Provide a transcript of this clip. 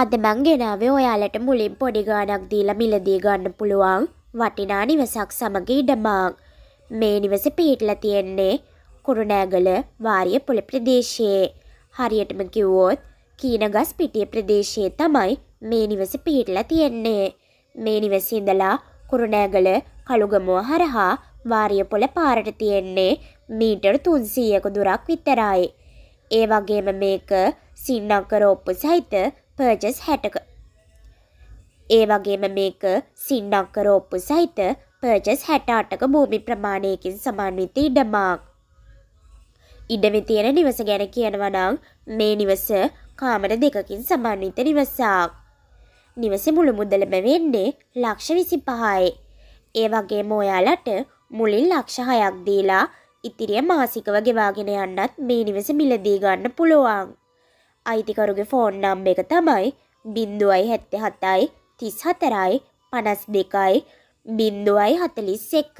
අද මං ගෙනාවේ ඔයාලට මුලින් පොඩි ගානක් දීලා මිලදී ගන්න පුළුවන් වටිනා නිවසක් සමග ඉඩමක්. මේ නිවස පිහිටලා තියෙන්නේ කුරුණෑගල වාරියපොළ ප්‍රදේශයේ. හරියටම කිව්වොත් කීනගස් පිටිය ප්‍රදේශයේ තමයි මේ නිවස පිහිටලා තියෙන්නේ. මේ නිවසේ ඉඳලා කුරුණෑගල කළුගමුව හරහා වාරියපොළ පාරට තියෙන්නේ මීටර් 300ක දුරක් විතරයි. ඒ වගේම මේක සින්නංකර ඔප්පු සහිත පර්ජස් හැටක. ඒ වගේම මේක සින්ඩංකරෝප්පු සහිත පර්ජස් හැටාටක භූමි ප්‍රමාණයකින් සමන්විත ඉඩමාක්. ඉඩමි තියෙන නිවස ගැන කියනවනං මේ නිවස කාමර දෙකකින් සමන්විත නිවසාක්. නිවස මුළු මුදලම වෙන්නේ ලක්ෂ විසි පහයි. ඒ වගේ මෝයාලට මුලින් ලක්ෂ හයක් දීලා ඉතිරිය මාසිකව ගෙවාගෙන යන්නත් මේ නිවස මිලදී ගන්න පුළුවන්. අයිතිකරුගේ ෆෝන් නම් එක තමයි බින්දුවයි හැත්තෙ හතයි තිස් හතරයි පනස් දෙකයි බින්දුවයි හතලිස් එක